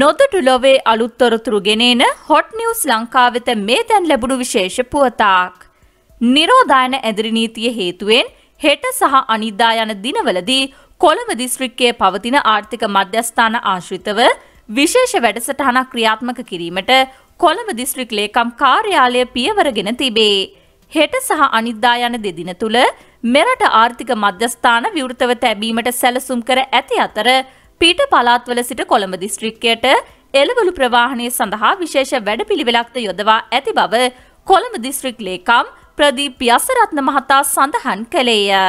නොදොටුලොවේ අලුත්තොරතුරු ගෙනන hot news ලංකාවෙත මේ තැන් ලැබුණු විශේෂ පුවතාක්. නිරෝධායන ඇදිරිනීතිය හේතුවෙන් හෙට සහ අනිද්දා යන දිනවලදී කොළඹ දිස්ත්‍රික්කයේ පවතින ආර්ථික මධ්‍යස්ථාන ආශ්‍රිතව විශේෂ වැඩසටහනක් ක්‍රියාත්මක කිරීමට කොළඹ දිස්ත්‍රික් ලේකම් කාර්යාලය පියවරගෙන තිබේ. හෙට සහ අනිද්දා යන දෙදින තුළ මෙරට ආර්ථික මධ්‍යස්ථාන විවෘතව තැබීමට සැලසුම් කර ඇති අතර පිට පළාත්වල සිට කොළඹ දිස්ත්‍රික්කයට එළවලු ප්‍රවාහනය සඳහා විශේෂ වැඩපිළිවෙලක්ද යොදවා ඇති බව කොළඹ දිස්ත්‍රික් ලේකම් ප්‍රදීප් යසරත්න මහතා සඳහන් කළේය.